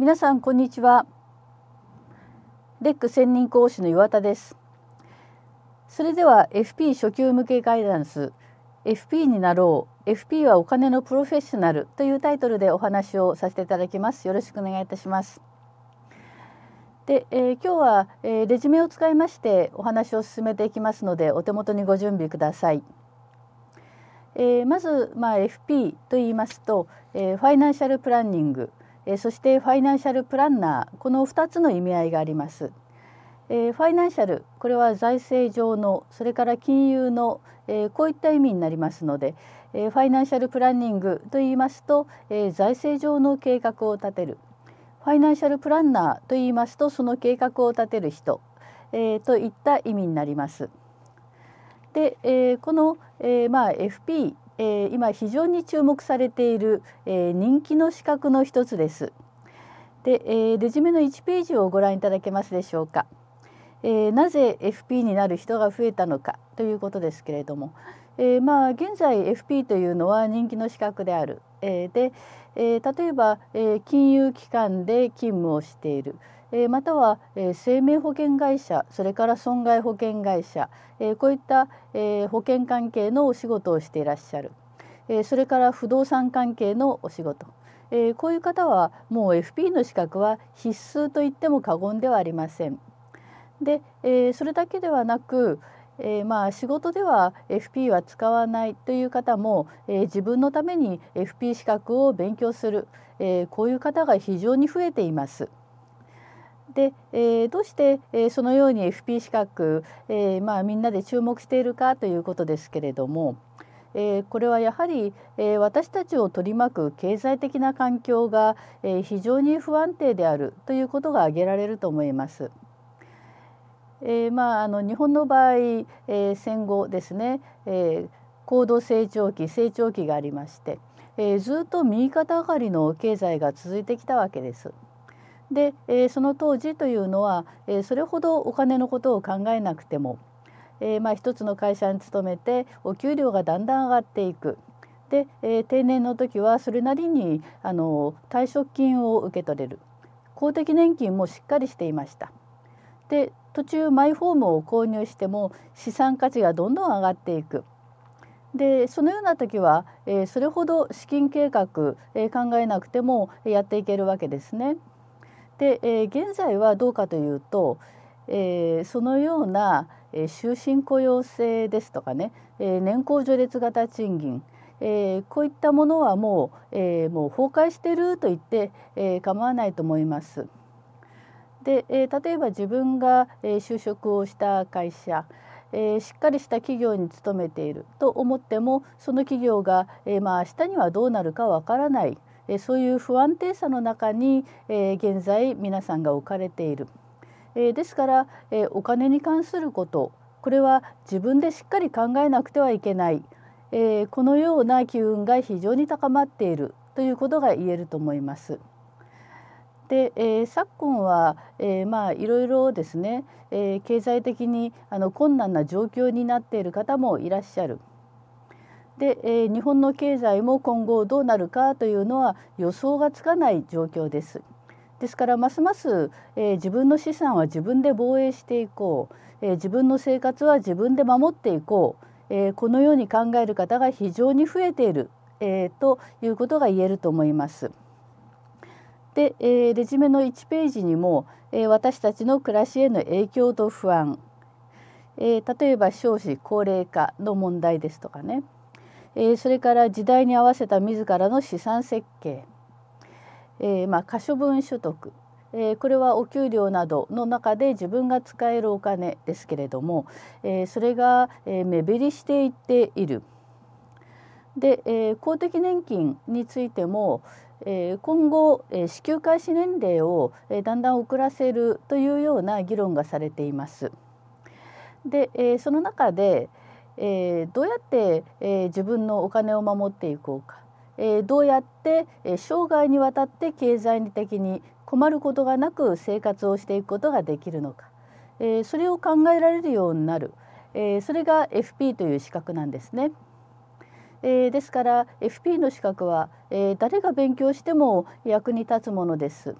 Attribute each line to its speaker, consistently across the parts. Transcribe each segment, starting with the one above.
Speaker 1: 皆さんこんにちはレック専任講師の岩田ですそれでは FP 初級向けガイダンス FP になろう FP はお金のプロフェッショナルというタイトルでお話をさせていただきますよろしくお願いいたしますで、えー、今日は、えー、レジュメを使いましてお話を進めていきますのでお手元にご準備ください、えー、まず、まあ、FP と言いますと、えファイナンシャルプランニングえそしてファイナンシャルプランナーこの2つの意味合いがあります。えファイナンシャルこれは財政上のそれから金融の、えこういった意味になりますので、えファイナンシャルプランニングと言いますと、え財政上の計画を立てるファイナンシャルプランナーと言いますとその計画を立てる人、えといった意味になります。で、えこの、えまあ、FP えー、今非常に注目されている、えー、人気の資格の一つです。で、えー、レジュメの1ページをご覧いただけますでしょうか。えー、なぜ FP になる人が増えたのかということですけれども、えー、まあ現在 FP というのは人気の資格である、えー、で、えー、例えば、えー、金融機関で勤務をしている、えまたは、え生命保険会社それから損害保険会社、えこういった、え保険関係のお仕事をしていらっしゃる、えそれから不動産関係のお仕事、えこういう方はもう FP の資格は必須と言っても過言ではありません。で、えそれだけではなく、えまあ仕事では FP は使わないという方も、え自分のために FP 資格を勉強する、えこういう方が非常に増えています。で、えー、どうして、えー、そのように FP 資格、えーまあ、みんなで注目しているかということですけれども、えー、これはやはり、えー、私たちを取り巻く経済的な環境が、えー、非常に不安定であるということが挙げられると思います。えーまあ、あの日本の場合、えー、戦後ですね、えー、高度成長期成長期がありまして、えー、ずっと右肩上がりの経済が続いてきたわけです。で、えその当時というのは、えそれほどお金のことを考えなくても、えまあ、一つの会社に勤めてお給料がだんだん上がっていく。で、え定年の時はそれなりにあの退職金を受け取れる公的年金もしっかりしていました。で途中マイホームを購入しても資産価値がどんどん上がっていく。でそのような時は、えそれほど資金計画、え考えなくてもやっていけるわけですね。で、えー、現在はどうかというと、えー、そのような終身雇用制ですとかね、えー、年功序列型賃金、えー、こういったものはもう,、えー、もう崩壊してると言って、えー、構わないと思います。で、えー、例えば自分が、え就職をした会社、えー、しっかりした企業に勤めていると思ってもその企業が、えーまあ、明日にはどうなるかわからない。えそういう不安定さの中に、え現在皆さんが置かれている、えですから、えお金に関することこれは自分でしっかり考えなくてはいけない、えこのような機運が非常に高まっているということが言えると思います。で、えー、昨今は、えー、まあいろいろですね、えー、経済的にあの困難な状況になっている方もいらっしゃる。で、えー、日本の経済も今後どうなるかというのは予想がつかない状況です。ですからますます、えー、自分の資産は自分で防衛していこう、えー、自分の生活は自分で守っていこう、えー、このように考える方が非常に増えている、えということが言えると思います。で、えレジュメの1ページにも、え私たちの暮らしへの影響と不安、え例えば少子高齢化の問題ですとかねえそれから時代に合わせた自らの資産設計、えまあ、可処分所得、えこれはお給料などの中で自分が使えるお金ですけれども、えそれが、え目減りしていっている。で、え公的年金についても、え今後、え支給開始年齢を、えだんだん遅らせるというような議論がされています。で、えその中で、えー、どうやって、えー、自分のお金を守っていこうか、えー、どうやって、え生涯にわたって経済的に困ることがなく生活をしていくことができるのか、えそれを考えられるようになる、えそれが FP という資格なんですね。えですから FP の資格は、え誰が勉強しても役に立つものです。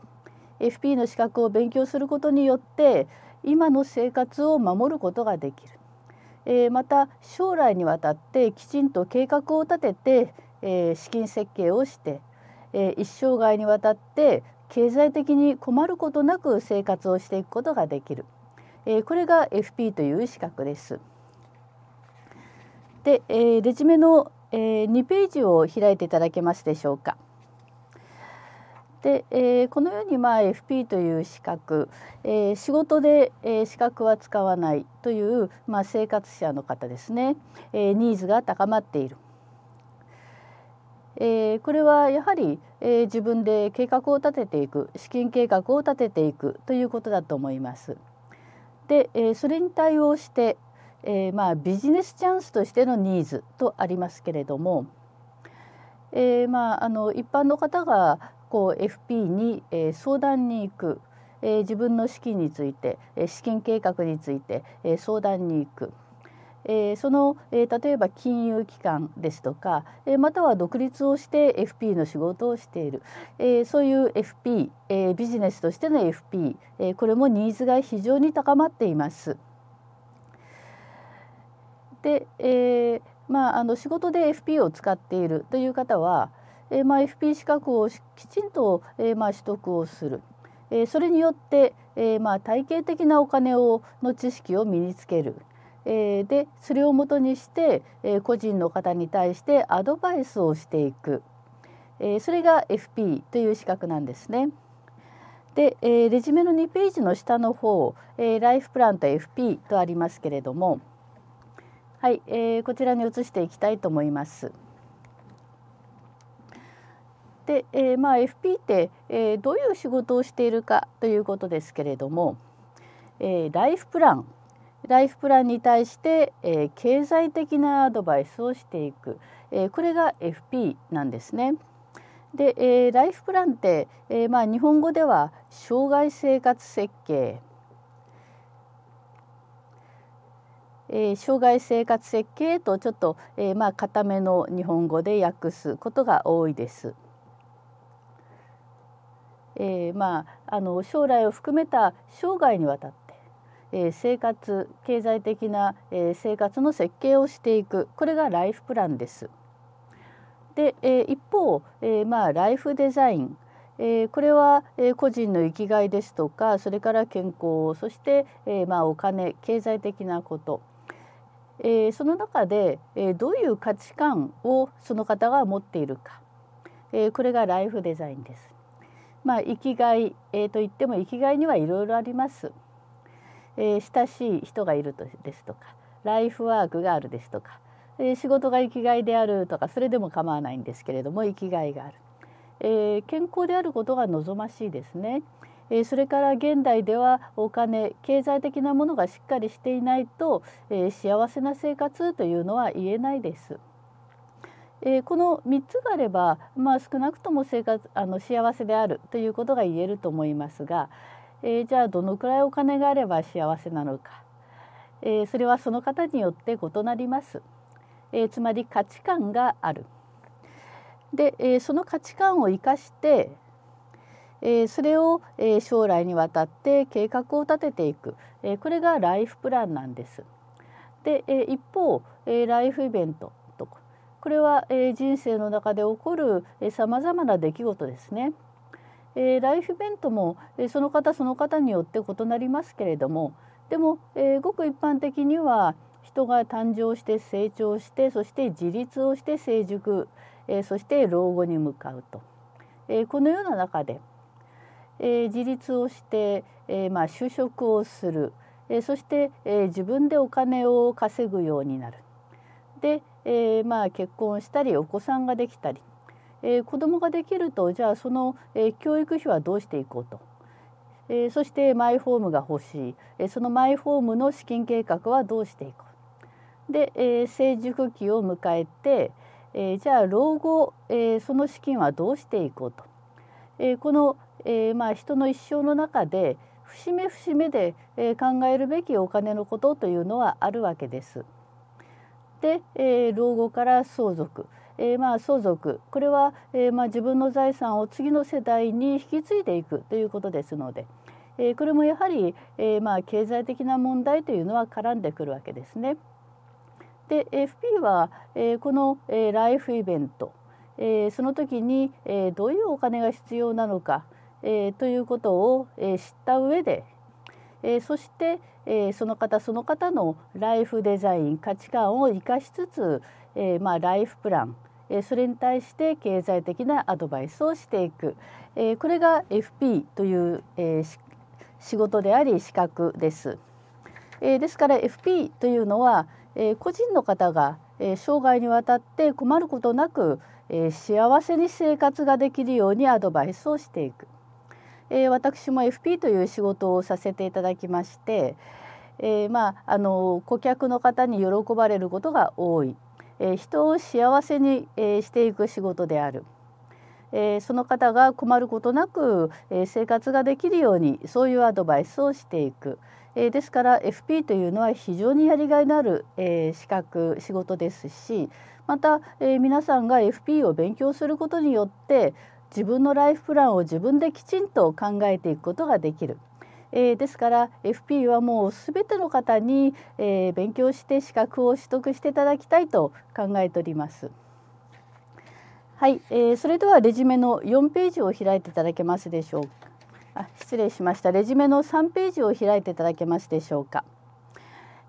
Speaker 1: FP の資格を勉強することによって今の生活を守ることができる。えー、また将来にわたってきちんと計画を立てて、えー、資金設計をして、えー、一生涯にわたって経済的に困ることなく生活をしていくことができる、えー、これが FP という資格です。で、えー、レジュメの、えー、2ページを開いていただけますでしょうか。で、えー、このようにまあ FP という資格、えー、仕事で、えー、資格は使わないという、まあ、生活者の方ですね、えー、ニーズが高まっている。えー、これはやはり、えー、自分で計画を立てていく資金計画を立てていくということだと思います。で、えー、それに対応して、えー、まあビジネスチャンスとしてのニーズとありますけれども、えー、まああの一般の方が、こう FP に、え相談に行く、え自分の資金について、え資金計画について、え相談に行く。えその、え例えば金融機関ですとか、えまたは独立をして FP の仕事をしている、えそういう FP、えビジネスとしての FP、えこれもニーズが非常に高まっています。で、えまあ、あの仕事で FP を使っているという方は、えまあ、FP 資格をきちんと、えまあ、取得をする、えそれによって、えまあ、体系的なお金をの知識を身につける。えでそれをもとにして、え個人の方に対してアドバイスをしていく、えそれが FP という資格なんですね。で、えレジュメの2ページの下の方、えライフプランと FP とありますけれども、はい、えこちらに移していきたいと思います。で、えー、まあ FP って、えー、どういう仕事をしているかということですけれども、えー、ライフプランライフプランに対して、えー、経済的なアドバイスをしていく、えー、これが FP なんですね。で、えー、ライフプランって、えー、まあ日本語では障害生活設計、えー、障害生活設計とちょっと、えー、まあ固めの日本語で訳すことが多いです。えー、まあ、あの将来を含めた生涯にわたって、えー、生活経済的な、えー、生活の設計をしていくこれがライフプランです。で、え一方、えまあ、ライフデザインえこれは、え個人の生きがいですとかそれから健康そして、えまあ、お金経済的なこと、えその中で、えどういう価値観をその方が持っているか、えこれがライフデザインです。まあ、生きがい、えー、と言っても生きがいにはいろいろあります、えー、親しい人がいるとですとかライフワークがあるですとか、えー、仕事が生きがいであるとかそれでも構わないんですけれども生きがいがある、えー、健康であることが望ましいですね。えー、それから現代ではお金経済的なものがしっかりしていないと、えー、幸せな生活というのは言えないです。えー、この3つがあれば、まあ、少なくとも生活あの幸せであるということが言えると思いますが、えー、じゃあどのくらいお金があれば幸せなのか、えー、それはその方によって異なります。えつまり価値観がある。で、えその価値観を生かして、えそれを、え将来にわたって計画を立てていく、えこれがライフプランなんです。で、え一方、えライフイベントこれは、え人生の中で起こるさまな出来事ですね。えライフイベントも、えその方その方によって異なりますけれどもでも、えごく一般的には人が誕生して成長してそして自立をして成熟、えそして老後に向かうと、えこのような中で、え自立をして、えまあ、就職をする、えそして、え自分でお金を稼ぐようになる。で、えー、まあ結婚したりお子さんができたり、えー、子供ができるとじゃあその、えー、教育費はどうしていこうと、えー、そしてマイホームが欲しい、えー、そのマイホームの資金計画はどうしていこうで、えー、成熟期を迎えて、えー、じゃあ老後、えー、その資金はどうしていこうと、えー、この、えー、まあ人の一生の中で節目節目で、えー、考えるべきお金のことというのはあるわけです。で、え老後から相続、えまあ、相続これは、えまあ、自分の財産を次の世代に引き継いでいくということですので、えこれもやはり、えまあ、経済的な問題というのは絡んでくるわけですね。で FP は、えこの、えライフイベント、えその時に、えどういうお金が必要なのか、えということを、え知った上で、えー、そして、えー、その方その方のライフデザイン価値観を生かしつつ、えー、まあ、ライフプラン、えそれに対して経済的なアドバイスをしていく、えこれが FP という、え仕事であり資格です。えですから FP というのは、え個人の方が、え生涯にわたって困ることなく、え幸せに生活ができるようにアドバイスをしていく。えー、私も FP という仕事をさせていただきまして、えー、まあ、あの顧客の方に喜ばれることが多い、えー、人を幸せに、えー、していく仕事である。えー、その方が困ることなく、えー、生活ができるようにそういうアドバイスをしていく、ですから FP というのは非常にやりがいのある、資格仕事ですしまた、皆さんが FP を勉強することによって自分のライフプランを自分できちんと考えていくことができる。えー、ですから FP はもうすべての方に、えー、勉強して資格を取得していただきたいと考えております。はい、えー、それではレジュメの4ページを開いていただけますでしょうか。あ失礼しましたレジュメの3ページを開いていただけますでしょうか。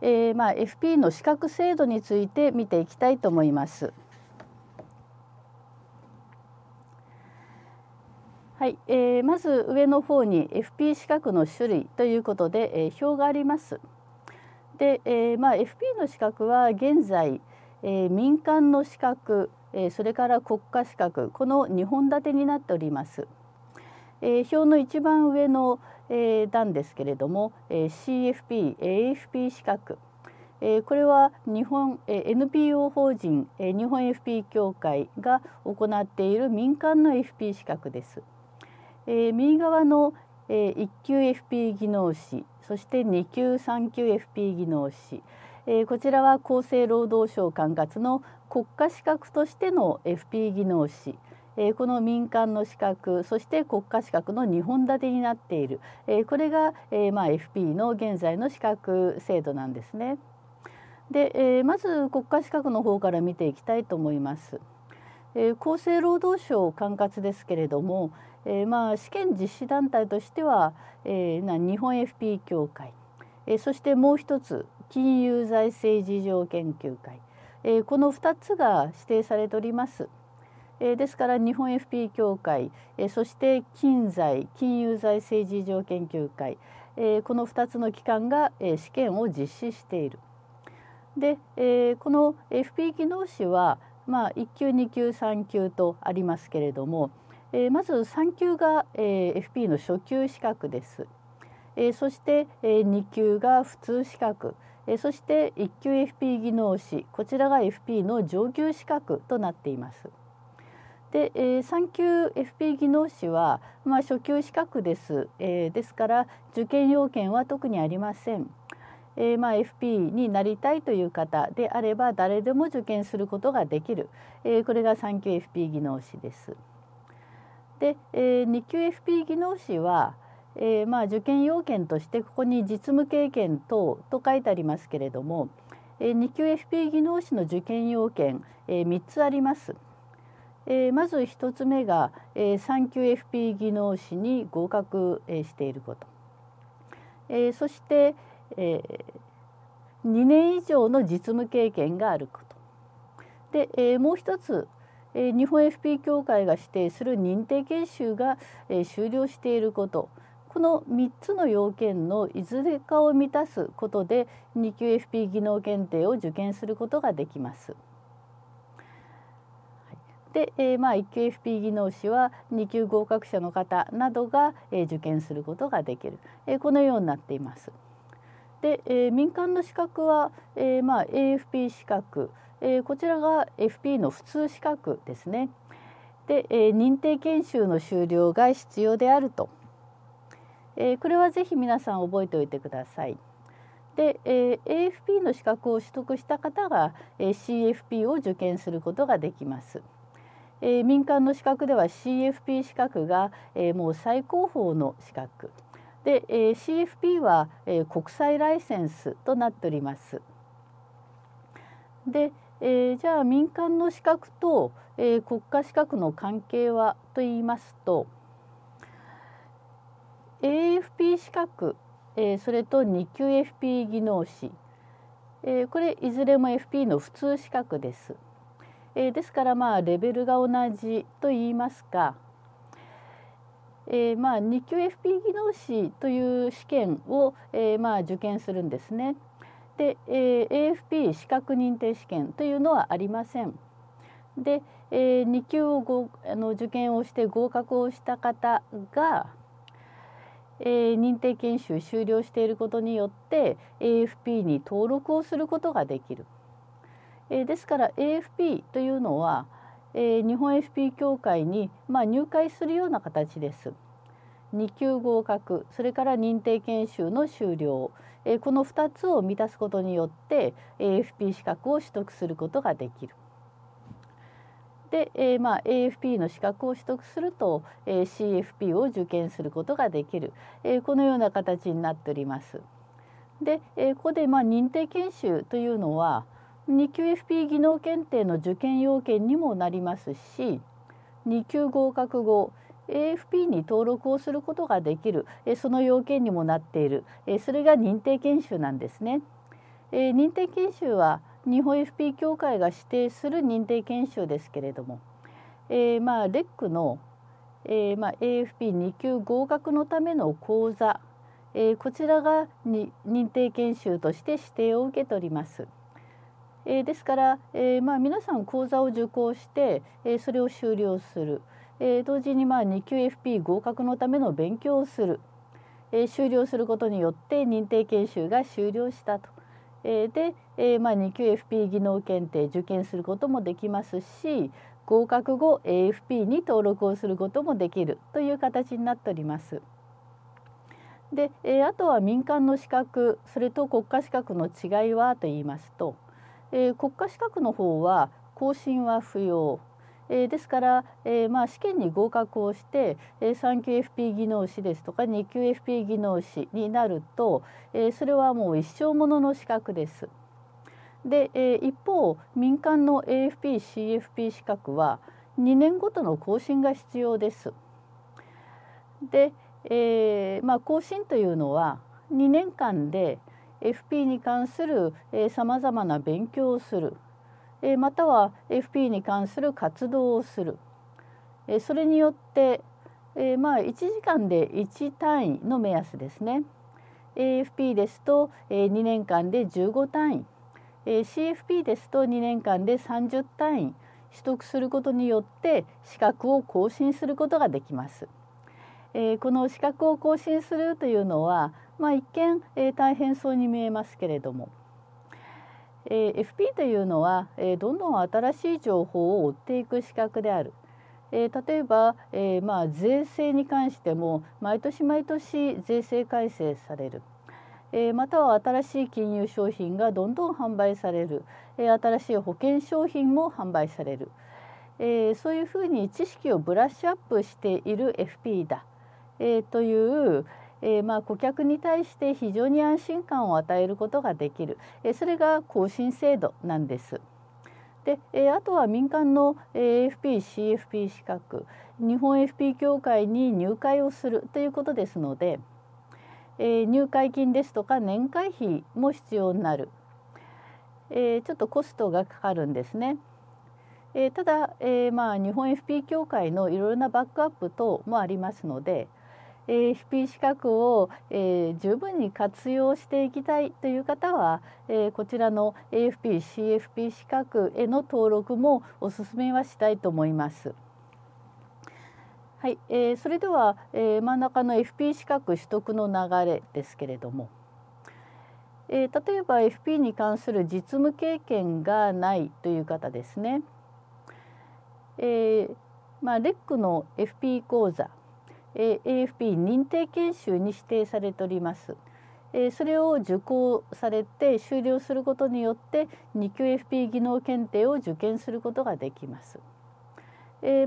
Speaker 1: えーまあ、FP の資格制度について見ていきたいと思います。はい、えー、まず上の方に FP 資格の種類ということで、えー、表があります。で、えーまあ、FP の資格は現在、えー、民間の資格、えー、それから国家資格この2本立てになっております。えー、表の一番上の、えー、段ですけれども、えー、CFP、AFP 資格、えー、これは日本、えー、NPO 法人、えー、日本 FP 協会が行っている民間の FP 資格です。えー、右側の、えー、1級 FP 技能士そして2級3級 FP 技能士、えー、こちらは厚生労働省管轄の国家資格としての FP 技能士えこの民間の資格そして国家資格の2本立てになっている、えこれが、えまあ、FP の現在の資格制度なんですね。で、えまず国家資格の方から見ていきたいと思います。え厚生労働省管轄ですけれども、えー、まあ試験実施団体としては、えー、日本 FP 協会、えー、そしてもう一つ金融財政事情研究会、えー、この2つが指定されております。えー、ですから日本 FP 協会、えー、そして金財金融財政事情研究会、えー、この2つの機関が、えー、試験を実施している。で、えー、この FP 技能士は、まあ、1級2級3級とありますけれども、えー、まず3級が、えー、FP の初級資格です、えー、そして、えー、2級が普通資格、えー、そして1級 FP 技能士こちらが FP の上級資格となっています。で、えー、3級 FP 技能士は、まあ、初級資格です、えー、ですから受験要件は特にありません、えーまあ、FP になりたいという方であれば誰でも受験することができる、えー、これが3級 FP 技能士です。で、えー、2級 FP 技能士は、えーまあ、受験要件としてここに実務経験等と書いてありますけれども、えー、2級 FP 技能士の受験要件、えー、3つあります。えー、まず1つ目が、えー、3級 FP 技能士に合格、えー、していること、えー、そして、えー、2年以上の実務経験があることで、えー、もう一つ日本 FP 協会が指定する認定研修が終了していることこの3つの要件のいずれかを満たすことで2級 FP 技能検定を受験することができます。で、えまあ、1級 FP 技能士は2級合格者の方などが、え受験することができる、えこのようになっています。で、え民間の資格は、えまあ、AFP 資格、えー、こちらが FP の普通資格ですね。で、えー、認定研修の修了が必要であると、えー、これはぜひ皆さん覚えておいてください。で、えー、AFP の資格を取得した方が、えー、CFP を受験することができます。えー、民間の資格では CFP 資格が、えー、もう最高峰の資格で、えー、CFP は、えー、国際ライセンスとなっております。で、えー、じゃあ民間の資格と、えー、国家資格の関係はと言いますと AFP 資格、えー、それと2級 FP 技能士、えー、これいずれも FP の普通資格です。えー、ですからまあレベルが同じと言いますか、えー、まあ2級 FP 技能士という試験を、えー、まあ受験するんですね。て、えー、AFP 資格認定試験というのはありません。で、えー、2級をごあの受験をして合格をした方が、えー、認定研修終了していることによって AFP に登録をすることができる。えー、ですから AFP というのは、え日本 AFP 協会に、まあ、入会するような形です。2級合格それから認定研修の終了えこの2つを満たすことによって AFP 資格を取得することができる。で、えまあ、AFP の資格を取得すると、え CFP を受験することができる、えこのような形になっております。で、えここで、まあ、認定研修というのは 2QFP 技能検定の受験要件にもなりますし2級合格後 AFP に登録をすることができるその要件にもなっているそれが認定研修なんですね。認定研修は日本 FP 協会が指定する認定研修ですけれども、えー、まあレックの、えー、まあ a f p 二級合格のための講座、えー、こちらがに認定研修として指定を受け取ります。えー、ですから、えー、まあ皆さん講座を受講して、えー、それを修了する。えー、同時にまあ2級 FP 合格のための勉強をする、えー、終了することによって認定研修が終了したと。えー、で、えー、まあ2級 FP 技能検定受験することもできますし合格後 AFP に登録をすることもできるという形になっております。で、えあとは民間の資格それと国家資格の違いはと言いますと、え国家資格の方は更新は不要えー、ですから、えー、まあ、試験に合格をして、えー、3級 FP 技能士ですとか2級 FP 技能士になると、えそれはもう一生ものの資格です。で、え一方民間の AFPCFP 資格は2年ごとの更新が必要です。で、えまあ、更新というのは2年間で FP に関するさまざまな勉強をするえまたは FP に関する活動をする、えそれによって、えまあ1時間で1単位の目安ですね AFP ですと、え2年間で15単位、え CFP ですと2年間で30単位取得することによって資格を更新することができます。えこの資格を更新するというのは、まあ、一見、え大変そうに見えますけれども、え FP というのは、えどんどん新しい情報を追っていく資格である。え例えば、えまあ、税制に関しても毎年毎年税制改正される。えまたは新しい金融商品がどんどん販売される、え新しい保険商品も販売される、えそういうふうに知識をブラッシュアップしている FP だ、えという、えー、まあ顧客に対して非常に安心感を与えることができる、えそれが更新制度なんです。で、えあとは民間の AFPCFP 資格日本 FP 協会に入会をするということですので、え入会金ですとか年会費も必要になる、えちょっとコストがかかるんですね。えただ、えまあ、日本 FP 協会のいろいろなバックアップ等もありますので、a FP 資格を、えー、十分に活用していきたいという方は、えー、こちらの AFP、CFP 資格への登録もお勧めはしたいと思います。はい、えー、それでは、えー、真ん中の FP 資格取得の流れですけれども、えー、例えば FP に関する実務経験がないという方ですね、えーまあ、レックの FP 講座 AFP 認定研修に指定されております。それを受講されて修了することによって2級 FP 技能検定を受験することができます。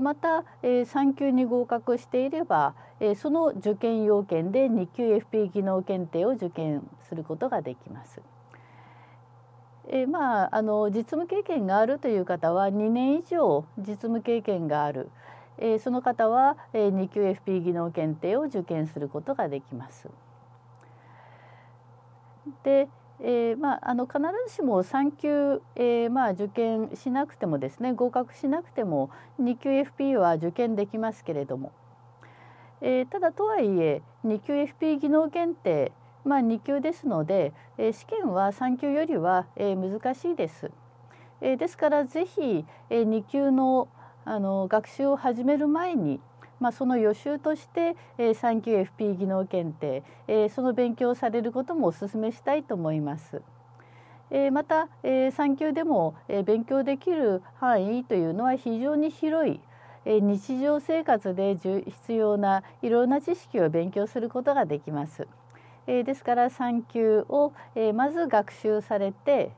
Speaker 1: また3級に合格していればその受験要件で2級 FP 技能検定を受験することができます。えまあ、あの実務経験があるという方は2年以上実務経験がある、えー、その方は、えー、2級 FP 技能検定を受験することができます。で、えーまあ、あの必ずしも3級、えーまあ、受験しなくてもですね合格しなくても2級 FP は受験できますけれども、えー、ただとはいえ2級 FP 技能検定、まあ、2級ですので、えー、試験は3級よりは、えー、難しいです。えですからぜひえ2級のあの学習を始める前にまあ、その予習として、えー、産級 FP 技能検定、えー、その勉強をされることもお勧めしたいと思います。えー、また、えー、産級でも、えー、勉強できる範囲というのは非常に広い、えー、日常生活で必要ないろんな知識を勉強することができます。えー、ですから産級を、えー、まず学習されて、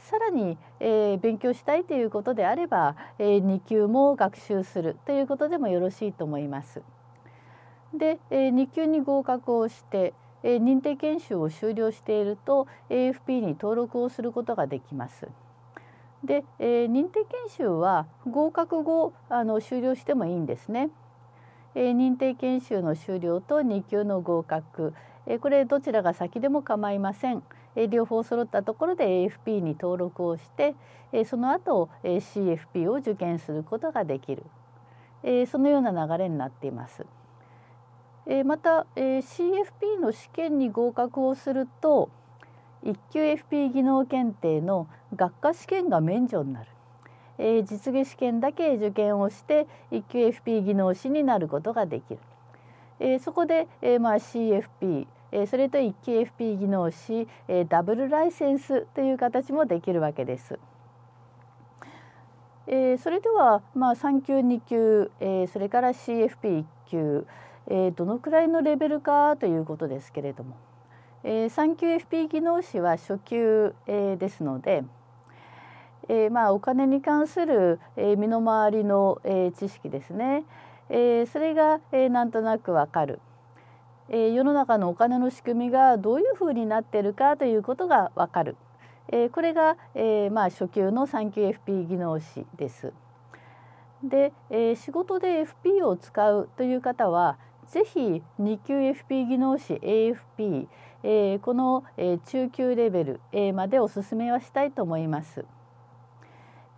Speaker 1: さらに、えー、勉強したいということであれば、えー、2級も学習するということでもよろしいと思います。で、えー、2級に合格をして、えー、認定研修を終了していると AFP に登録をすることができます。で、えー、認定研修は合格後あの終了してもいいんですね。えー、認定研修の終了と2級の合格、えー、これどちらが先でも構いません。両方揃ったところで AFP に登録をしてその後 CFP を受験することができるそのような流れになっています。また CFP の試験に合格をすると一級 FP 技能検定の学科試験が免除になる。実技試験だけ受験をして1級 FP 技能士になることができる。そこで、まあ、CFP えそれと一級 FP 技能士、えダブルライセンスという形もできるわけです。えそれでは、まあ、3級2級、えそれから CFP1 級、えどのくらいのレベルかということですけれども、えー、3級 FP 技能士は初級、えですので、えー、まあお金に関する、えー、身の回りの、えー、知識ですね、えー、それが、えー、なんとなくわかる。え世の中のお金の仕組みがどういうふうになってるかということが分かる、えこれが、えまあ、初級の 3QFP 技能士です。で、え仕事で FP を使うという方は是非 2QFP 技能士 AFP、えこの、え中級レベル、えまでおすすめはしたいと思います。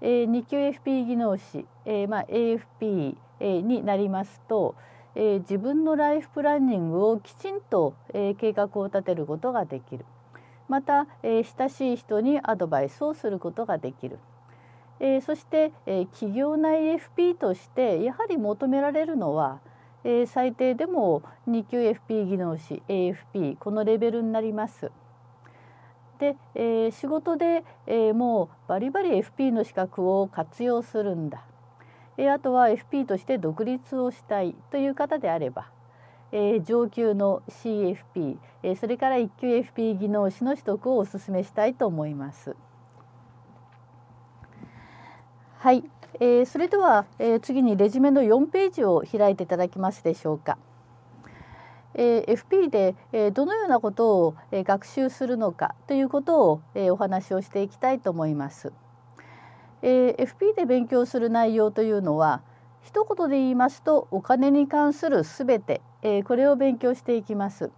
Speaker 1: え 2QFP 技能士、えまあ、AFP、えになりますと、えー、自分のライフプランニングをきちんと、えー、計画を立てることができるまた、えー、親しい人にアドバイスをすることができる、えそして、え企業内 FP としてやはり求められるのは、え最低でも2級 FP 技能士 AFP このレベルになります。で、え仕事で、えもうバリバリ FP の資格を活用するんだえあとは FP として独立をしたいという方であれば、え上級の CFP、えそれから1級 FP 技能士の取得をお勧めしたいと思います。はい、えー、それでは、え次にレジュメの4ページを開いていただきますでしょうか。え FP で、えどのようなことを、え学習するのかということを、えお話をしていきたいと思います。えー、FP で勉強する内容というのは一言で言いますとお金に関するすべて、えー、これを勉強していきます。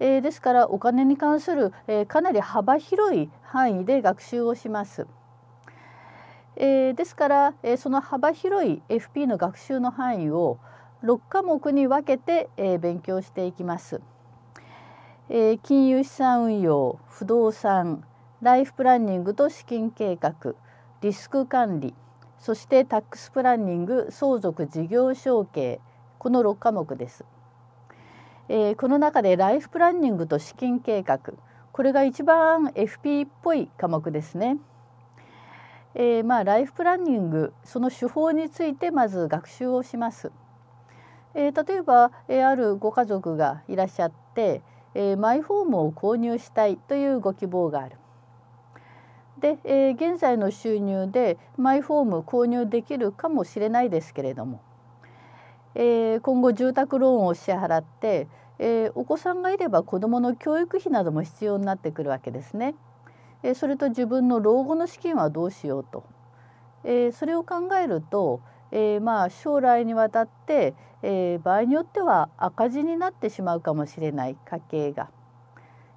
Speaker 1: えー、ですからお金に関する、えかなり幅広い範囲で学習をします。えですから、えその幅広い FP の学習の範囲を六科目に分けて、え勉強していきます。え金融資産運用不動産ライフプランニングと資金計画リスク管理そしてタックスプランニング相続事業承継この6科目です、えー、この中でライフプランニングと資金計画これが一番 FP っぽい科目ですね、えー、まあライフプランニングその手法についてまず学習をします、えー、例えば、えー、あるご家族がいらっしゃって、えー、マイホームを購入したいというご希望があるで、えー、現在の収入でマイホーム購入できるかもしれないですけれども、えー、今後住宅ローンを支払って、えー、お子さんがいれば子どもの教育費なども必要になってくるわけですね。えそれと自分の老後の資金はどうしようと、えそれを考えると、えまあ将来にわたって、え場合によっては赤字になってしまうかもしれない家計が、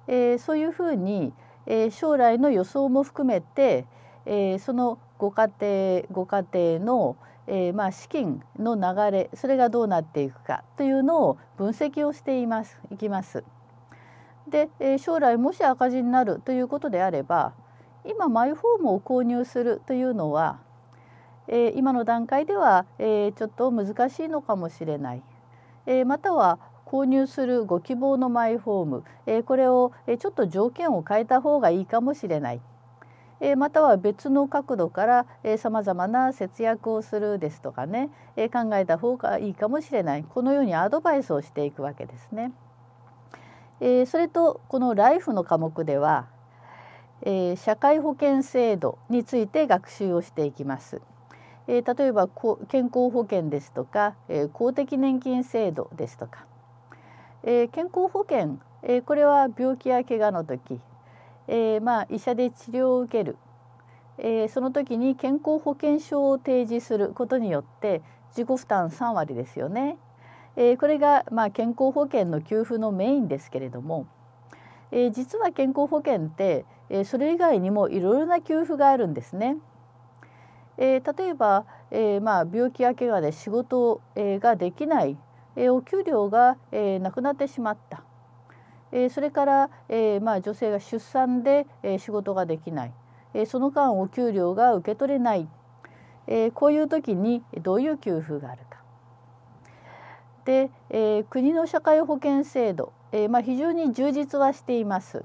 Speaker 1: えそういうふうにえ将来の予想も含めて、えそのご家庭ご家庭の、えまあ、資金の流れそれがどうなっていくかというのを分析をしていますいきます。で、え将来もし赤字になるということであれば今マイホームを購入するというのは、え今の段階では、えちょっと難しいのかもしれない、えまたは購入するご希望のマイホーム、えこれを、えちょっと条件を変えた方がいいかもしれない。えまたは別の角度からさまざまな節約をするですとかね、え考えた方がいいかもしれないこのようにアドバイスをしていくわけですね。えそれとこの「ライフ」の科目では、え社会保険制度について学習をしていきます。え例えば健康保険ですとか、え公的年金制度ですとかえ健康保険、えこれは病気や怪我の時、えまあ、医者で治療を受ける、えその時に健康保険証を提示することによって自己負担3割ですよね。えこれが、まあ、健康保険の給付のメインですけれども、え実は健康保険って、えそれ以外にもいろいろな給付があるんですね。え例えば、えまあ、病気や怪我で仕事、えができないえお給料が、えなくなってしまった、えそれから、えまあ、女性が出産で、え仕事ができない、えその間お給料が受け取れない、えこういう時にどういう給付があるか。で、え国の社会保険制度、えまあ、非常に充実はしています。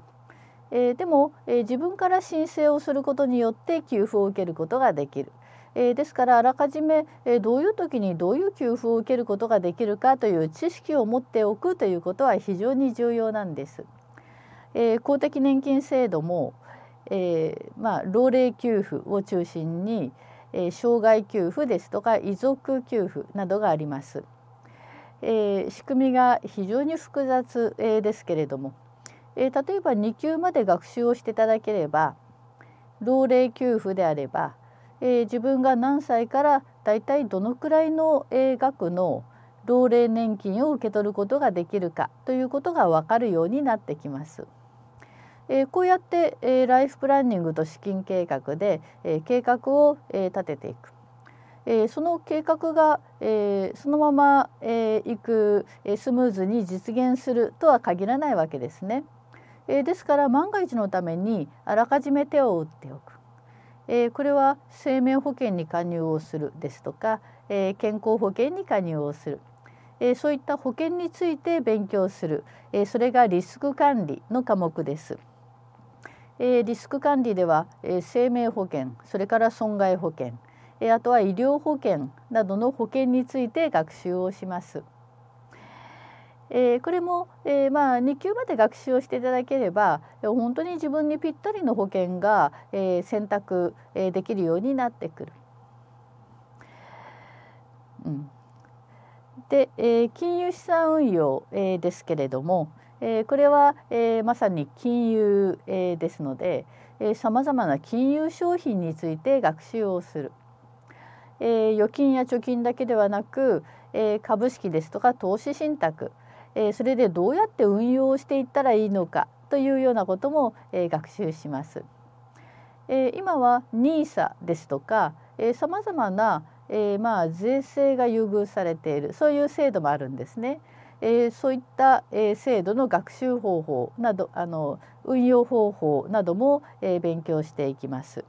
Speaker 1: えでも、え自分から申請をすることによって給付を受けることができる。えですからあらかじめ、えどういう時にどういう給付を受けることができるかという知識を持っておくということは非常に重要なんです。え公的年金制度も、えまあ、老齢給付を中心に、え障害給付ですとか遺族給付などがあります。え仕組みが非常に複雑、えですけれども、え例えば2級まで学習をしていただければ老齢給付であればえー、自分が何歳からだいたいどのくらいの、えー、額の老齢年金を受け取ることができるかということがわかるようになってきます。えー、こうやって、えー、ライフプランニングと資金計画で、えー、計画を、えー、立てていく、えー、その計画が、えー、そのまま、えー、いく、えー、スムーズに実現するとは限らないわけですね。えー、ですから万が一のためにあらかじめ手を打っておくえー、これは生命保険に加入をするですとか、えー、健康保険に加入をする、えー、そういった保険について勉強する、えそれがリスク管理の科目です。えリスク管理では、え生命保険それから損害保険、えあとは医療保険などの保険について学習をします。えー、これも、えー、まあ、2級まで学習をしていただければ本当に自分にぴったりの保険が、えー、選択できるようになってくる。うん、で、えー、金融資産運用、えー、ですけれども、えー、これは、えー、まさに金融、えー、ですのでさまざまな金融商品について学習をする。えー、預金や貯金だけではなく、えー、株式ですとか投資信託えそれでどうやって運用していったらいいのかというようなことも、え学習します。え今はニーサですとかえまざまな、えまあ、税制が優遇されているそういう制度もあるんですね。えそういった、え制度の学習方法などあの運用方法なども、え勉強していきます。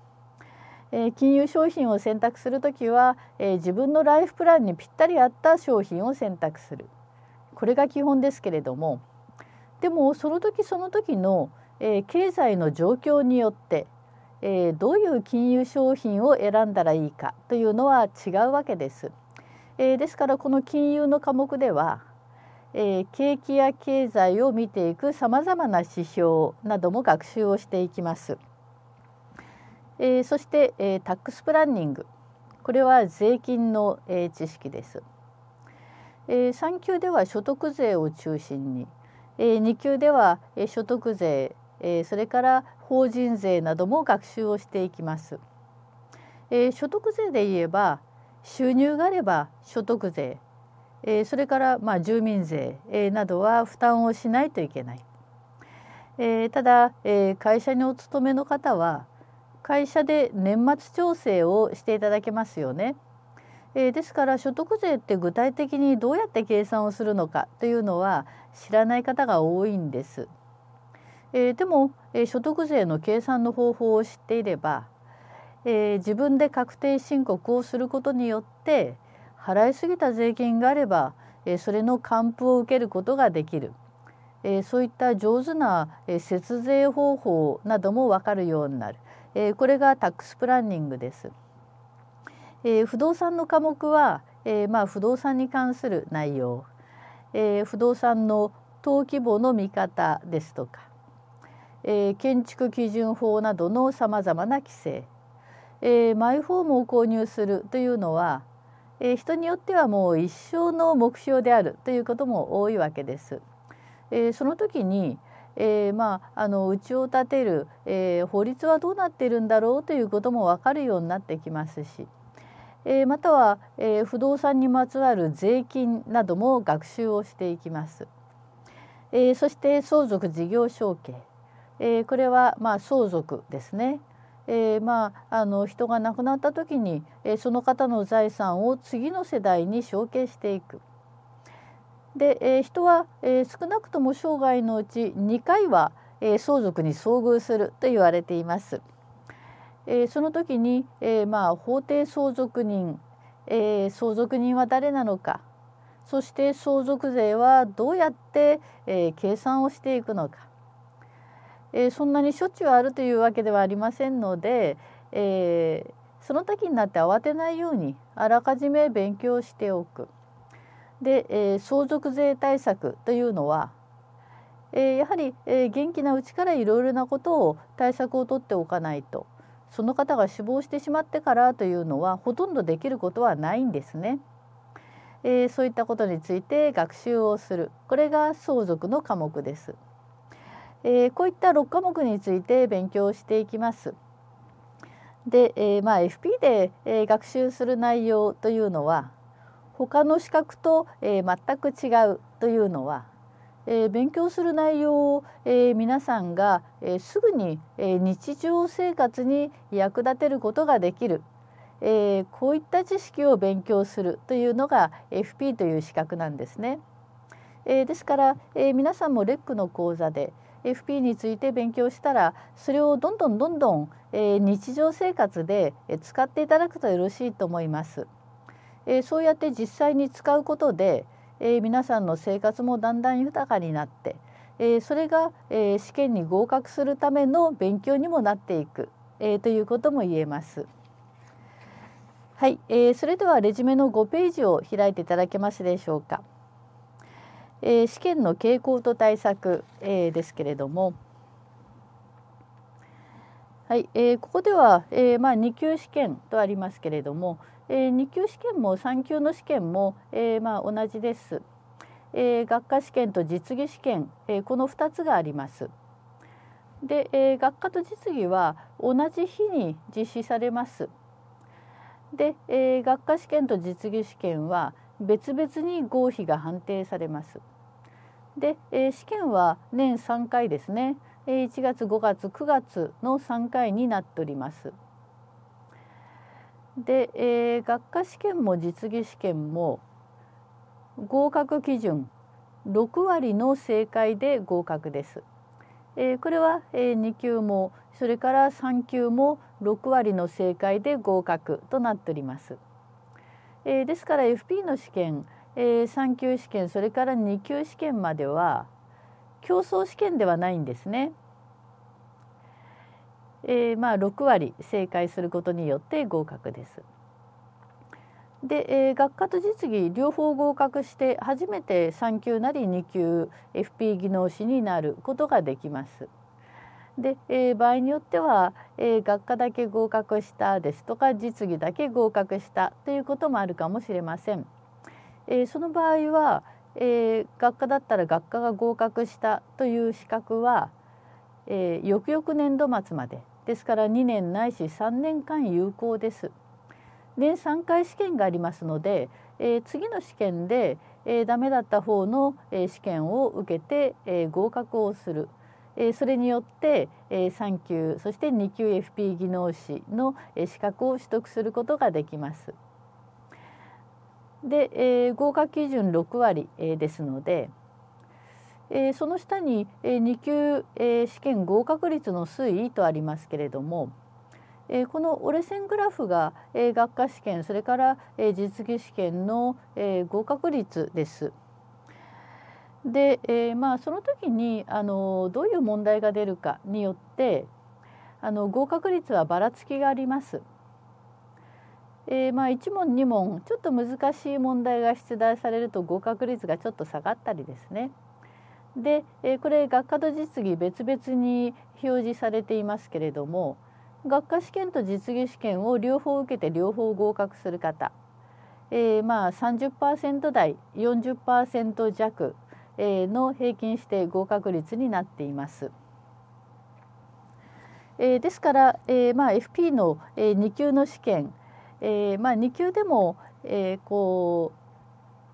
Speaker 1: え金融商品を選択するときは、え自分のライフプランにぴったり合った商品を選択する。これが基本ですけれどもでもその時その時の、えー、経済の状況によって、えー、どういう金融商品を選んだらいいかというのは違うわけです。えー、ですからこの金融の科目では、えー、景気や経済を見ていくさまざまな指標なども学習をしていきます。えー、そして、えー、タックスプランニングこれは税金の、えー、知識です。えー、3級では所得税を中心に、えー、2級では、所得税、えー、それから法人税なども学習をしていきます。えー、所得税で言えば収入があれば所得税、えー、それからまあ住民税、えー、などは負担をしないといけない。えー、ただ、えー、会社にお勤めの方は会社で年末調整をしていただけますよね。えー、ですから所得税って具体的にどうやって計算をするのかというのは知らない方が多いんです。えー、でも、え所得税の計算の方法を知っていれば、え自分で確定申告をすることによって払い過ぎた税金があれば、えそれの還付を受けることができる。えそういった上手な、え節税方法なども分かるようになる、えこれがタックスプランニングです。えー、不動産の科目は、えー、まあ、不動産に関する内容、えー、不動産の登記簿の見方ですとか、え建築基準法などのさまざまな規制、えマイホームを購入するというのは、え人によってはもう一生の目標であるということも多いわけです。えその時に、えー、まああの家を建てる、えー、法律はどうなっているんだろうということもわかるようになってきますし、えー、または、えー、不動産にまつわる税金なども学習をしていきます。えー、そして相続事業承継、えー、これはまあ相続ですね。えー、まああの人が亡くなった時に、えー、その方の財産を次の世代に承継していく。で、えー、人は、えー、少なくとも生涯のうち2回は、えー、相続に遭遇すると言われています。えー、その時に、えー、まあ法定相続人、えー、相続人は誰なのかそして相続税はどうやって、えー、計算をしていくのか、えー、そんなにしょっちゅうあるというわけではありませんので、えー、その時になって慌てないようにあらかじめ勉強しておく。で、えー、相続税対策というのは、えー、やはり、えー、元気なうちからいろいろなことを対策をとっておかないとその方が死亡してしまってからというのはほとんどできることはないんですね。えー、そういったことについて学習をするこれが相続の科目です、えー、こういった6科目について勉強していきますで、えー、まあ FP で、え学習する内容というのは他の資格と、え全く違うというのはえー、勉強する内容を、えー、皆さんが、えー、すぐに、え日常生活に役立てることができる、えこういった知識を勉強するというのが FP という資格なんですね。えですから、え皆さんもレックの講座で FP について勉強したらそれをどんどんどんどん、え日常生活で使っていただくとよろしいと思います。えそうやって実際に使うことで、えー、皆さんの生活もだんだん豊かになって、えー、それが、えー、試験に合格するための勉強にもなっていく、えー、ということも言えます。はい、えー、それではレジュメの5ページを開いていただけますでしょうか。えー、試験の傾向と対策、えー、ですけれども、はいえー、ここでは、えーまあ、2級試験とありますけれども、えー、2級試験も3級の試験も、えー、まあ、同じです、えー、学科試験と実技試験、えこの2つがありますで、え学科と実技は同じ日に実施されますで、え学科試験と実技試験は別々に合否が判定されますで、え試験は年3回ですね1月5月9月の3回になっておりますで、えー、学科試験も実技試験も合格基準6割の正解で合格です。えー、これは、えー、2級もそれから3級も6割の正解で合格となっております。えー、ですから FP の試験、えー、3級試験それから2級試験までは競争試験ではないんですね。えー、まあ6割正解することによって合格です。で、えー、学科と実技両方合格して初めて3級なり2級 FP 技能士になることができます。で、えー、場合によっては、えー、学科だけ合格したですとか実技だけ合格したということもあるかもしれません。えー、その場合は、えー、学科だったら学科が合格したという資格は、えー、翌々年度末までですから2年ないし3年間有効です。年3回試験がありますので、えー、次の試験で、えー、ダメだった方の、えー、試験を受けて、えー、合格をする。えー、それによって、えー、3級そして2級 FP 技能士の、えー、資格を取得することができます。で、えー、合格基準6割、えー、ですので、えー、その下に、えー、2級、えー、試験合格率の推移とありますけれども、えー、この折れ線グラフが、えー、学科試験それから、えー、実技試験の、えー、合格率です。で、えー、まあその時にあのどういう問題が出るかによってあの合格率はばらつきがあります。えー、まあ1問2問ちょっと難しい問題が出題されると合格率がちょっと下がったりですね。で、えこれ学科と実技別々に表示されていますけれども学科試験と実技試験を両方受けて両方合格する方、えー、まあ30%台40%弱、えの平均して合格率になっています。えー、ですから、えーまあ、FP の、え2級の試験、えーまあ、2級でも、えこ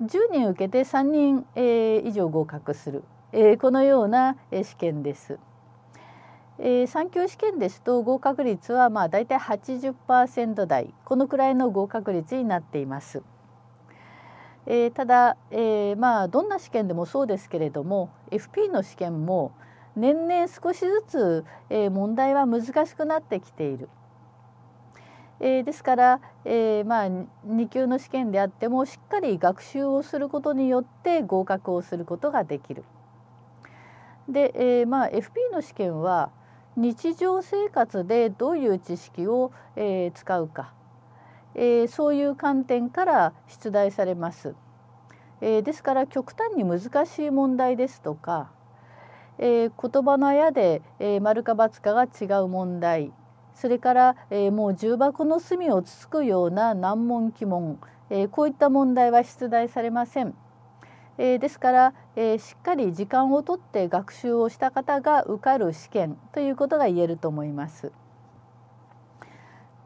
Speaker 1: う10人受けて3人、え以上合格するえこのような試験です。えー、3級試験ですと合格率はまあ大体80%台このくらいの合格率になっています。えー、ただ、えー、まあどんな試験でもそうですけれども FP の試験も年々少しずつ、えー、問題は難しくなってきている。えー、ですから、えー、まあ2級の試験であってもしっかり学習をすることによって合格をすることができる。で、えー、まあ FP の試験は日常生活でどういう知識を、えー、使うか、えー、そういう観点から出題されます。えー、ですから極端に難しい問題ですとか、えー、言葉のあやで、えー、丸か×かが違う問題それから、えー、もう重箱の隅をつつくような難問鬼問、えー、こういった問題は出題されません。えー、ですから、えー、しっかり時間をとって学習をした方が受かる試験ということが言えると思います。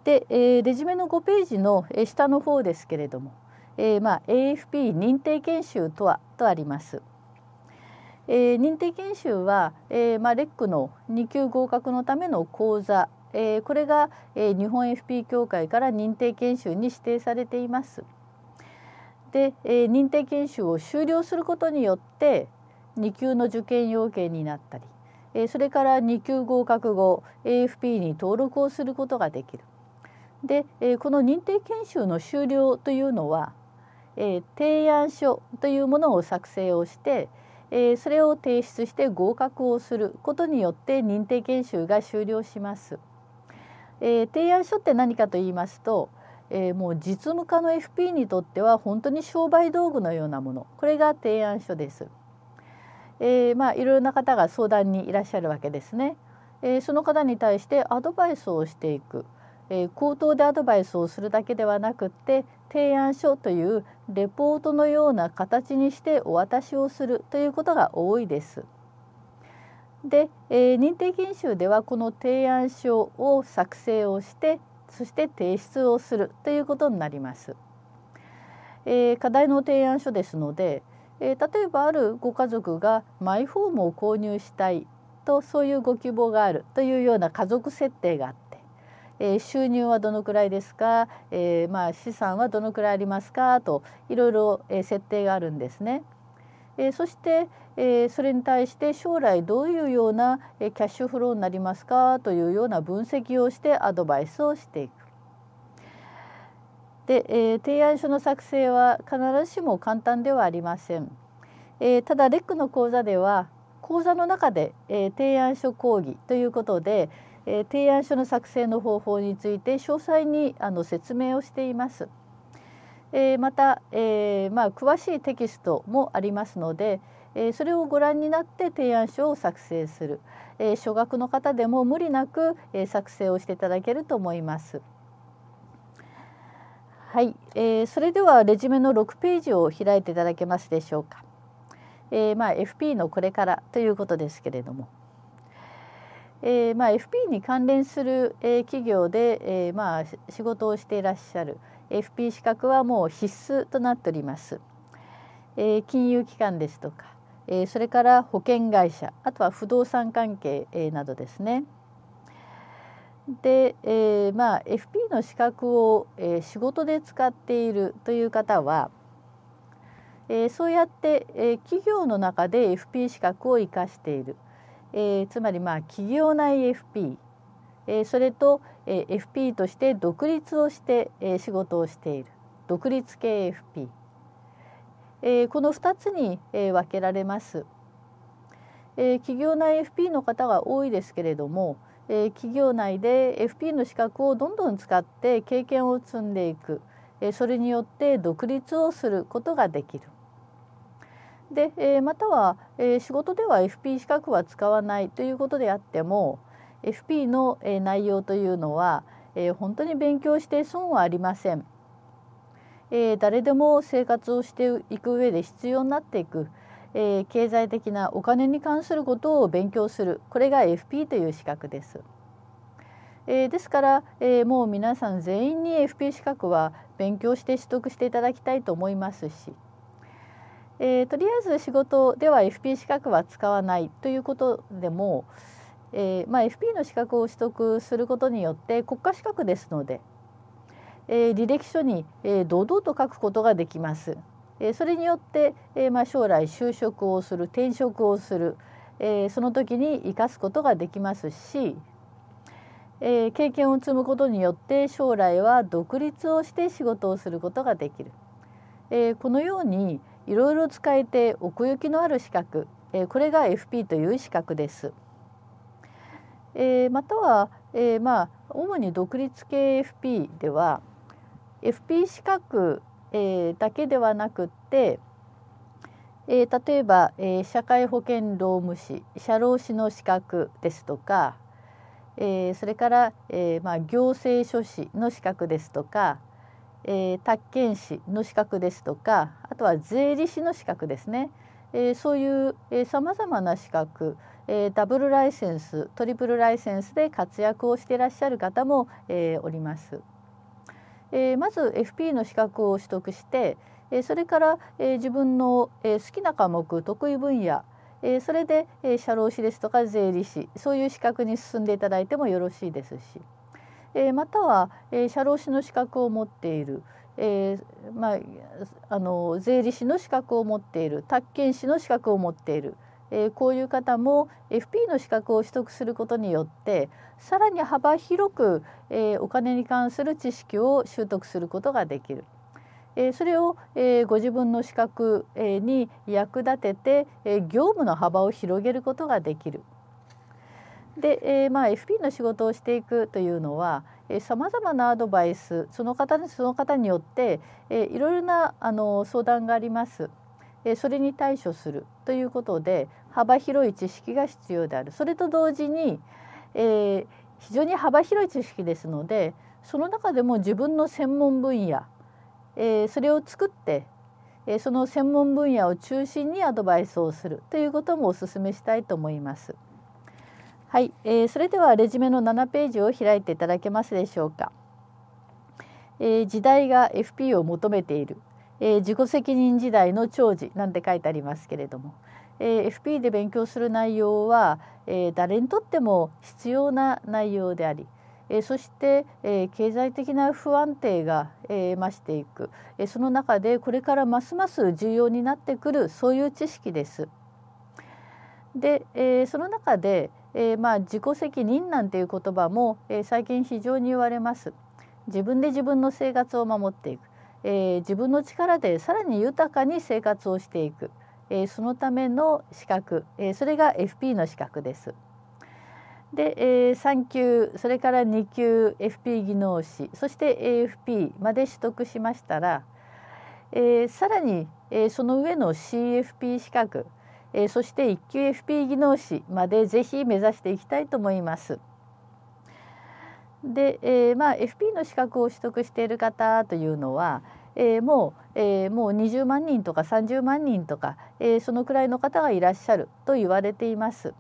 Speaker 1: で、えー、レジュメの5ページの下の方ですけれども、えー、まあ AFP 認定研修とはとあります。えー、認定研修は、えーまあ、レックの2級合格のための講座、えー、これが、えー、日本 FP 協会から認定研修に指定されています。で、えー、認定研修を終了することによって2級の受験要件になったり、えー、それから2級合格後 AFP に登録をすることができる。で、えー、この認定研修の終了というのは、えー、提案書というものを作成をして、えー、それを提出して合格をすることによって認定研修が終了します。え提案書って何かと言いますと、えー、もう実務家の FP にとっては本当に商売道具のようなものこれが提案書です。えー、まあいろいろな方が相談にいらっしゃるわけですね。えー、その方に対してアドバイスをしていく、え口頭でアドバイスをするだけではなくって提案書というレポートのような形にしてお渡しをするということが多いです。で、え認定研修ではこの提案書を作成をしてそして提出をするということになります。えー、課題の提案書ですので、えー、例えばあるご家族がマイホームを購入したいとそういうご希望があるというような家族設定があって、えー、収入はどのくらいですか、えー、まあ、資産はどのくらいありますかといろいろ、え設定があるんですね。えそして、えそれに対して将来どういうようなキャッシュフローになりますかというような分析をしてアドバイスをしていく。で、えー、提案書の作成は必ずしも簡単ではありません。えー、ただレックの講座では講座の中で、えー、提案書講義ということで、えー、提案書の作成の方法について詳細にあの説明をしています。えー、また、えーまあ、詳しいテキストもありますので、えー、それをご覧になって提案書を作成する、えー、初学の方でも無理なく、えー、作成をしていただけると思います。はい、えー、それではレジュメの6ページを開いていただけますでしょうか。えー、まあ FP のこれからということですけれども、えー、まあ FP に関連する、えー、企業で、えー、まあ仕事をしていらっしゃる FP 資格はもう必須となっております。えー、金融機関ですとかえそれから保険会社あとは不動産関係、えなどですね。で、えまあ、FP の資格を、え仕事で使っているという方は、えそうやって、え企業の中で FP 資格を生かしている、えつまり、まあ、企業内 FP、えそれと、え FP として独立をして、え仕事をしている独立系 FP。えー、この2つに、えー、分けられます。えー、企業内 FP の方が多いですけれども、えー、企業内で FP の資格をどんどん使って経験を積んでいく、えー、それによって独立をすることができる。で、えー、または、えー、仕事では FP 資格は使わないということであっても FP の、えー、内容というのは、えー、本当に勉強して損はありません。えー、誰でも生活をしていく上で必要になっていく、えー、経済的なお金に関することを勉強するこれが FP という資格です。えー、ですから、えー、もう皆さん全員に FP 資格は勉強して取得していただきたいと思いますし、えー、とりあえず仕事では FP 資格は使わないということでも、えーまあ、FP の資格を取得することによって国家資格ですのでえ履歴書に、え堂々と書くことができます。えそれによって、えまあ将来就職をする転職をする、えその時に生かすことができますし、え経験を積むことによって将来は独立をして仕事をすることができる、えこのようにいろいろ使えて奥行きのある資格、えこれが FP という資格です。えまたは、えまあ主に独立系 FP では FP 資格、えー、だけではなくって、えー、例えば、えー、社会保険労務士社労士の資格ですとか、えー、それから、えーまあ、行政書士の資格ですとか、えー、宅建士の資格ですとかあとは税理士の資格ですね、えー、そういうさまざまな資格、えー、ダブルライセンストリプルライセンスで活躍をしていらっしゃる方も、えー、おります。えー、まず FP の資格を取得して、えー、それから、えー、自分の、えー、好きな科目得意分野、えー、それで、えー、社労士ですとか税理士そういう資格に進んでいただいてもよろしいですし、えー、または、えー、社労士の資格を持っている、えーまあ、あの税理士の資格を持っている宅建士の資格を持っているえこういう方も FP の資格を取得することによってさらに幅広く、えお金に関する知識を習得することができる。それをご自分の資格に役立てて業務の幅を広げることができる。で、まあ、FP の仕事をしていくというのはさまざまなアドバイスその方その方によっていろいろなあの相談があります。それに対処するということで幅広い知識が必要であるそれと同時に、えー、非常に幅広い知識ですのでその中でも自分の専門分野、えー、それを作って、えー、その専門分野を中心にアドバイスをするということもお勧めしたいと思います。はい、えー、それではレジュメの7ページを開いていただけますでしょうか。えー、時代が FP を求めているえー、自己責任時代の長寿なんて書いてありますけれども、えー、FP で勉強する内容は、えー、誰にとっても必要な内容であり、えー、そして、えー、経済的な不安定が、えー、増していく、えー、その中でこれからますます重要になってくるそういう知識です。で、えー、その中で、えー、まあ自己責任なんていう言葉も、えー、最近非常に言われます。自分で自分の生活を守っていくえー、自分の力でさらに豊かに生活をしていく、えー、そのための資格、えー、それが FP の資格です。で、えー、3級それから2級 FP 技能士そして AFP まで取得しましたら、えー、さらに、えー、その上の CFP 資格、えー、そして1級 FP 技能士までぜひ目指していきたいと思います。で、えーまあ、FP の資格を取得している方というのは、えー、もう、えー、もう20万人とか30万人とか、えー、そのくらいの方がいらっしゃると言われています。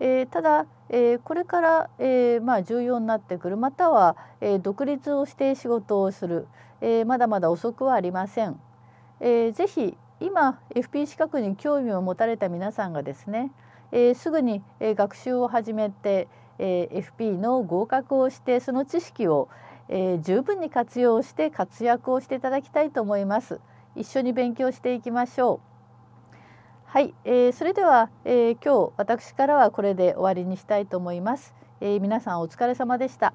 Speaker 1: えー、ただ、えー、これから、えーまあ、重要になってくるまたは、えー、独立をして仕事をする、えー、まだまだ遅くはありません。えー、ぜひ今 FP 資格に興味を持たれた皆さんがですね、えー、すぐに、えー、学習を始めて、えー、FP の合格をしてその知識を、えー、十分に活用して活躍をしていただきたいと思います。一緒に勉強していきましょう。はい、えー、それでは、えー、今日私からはこれで終わりにしたいと思います。えー、皆さんお疲れ様でした。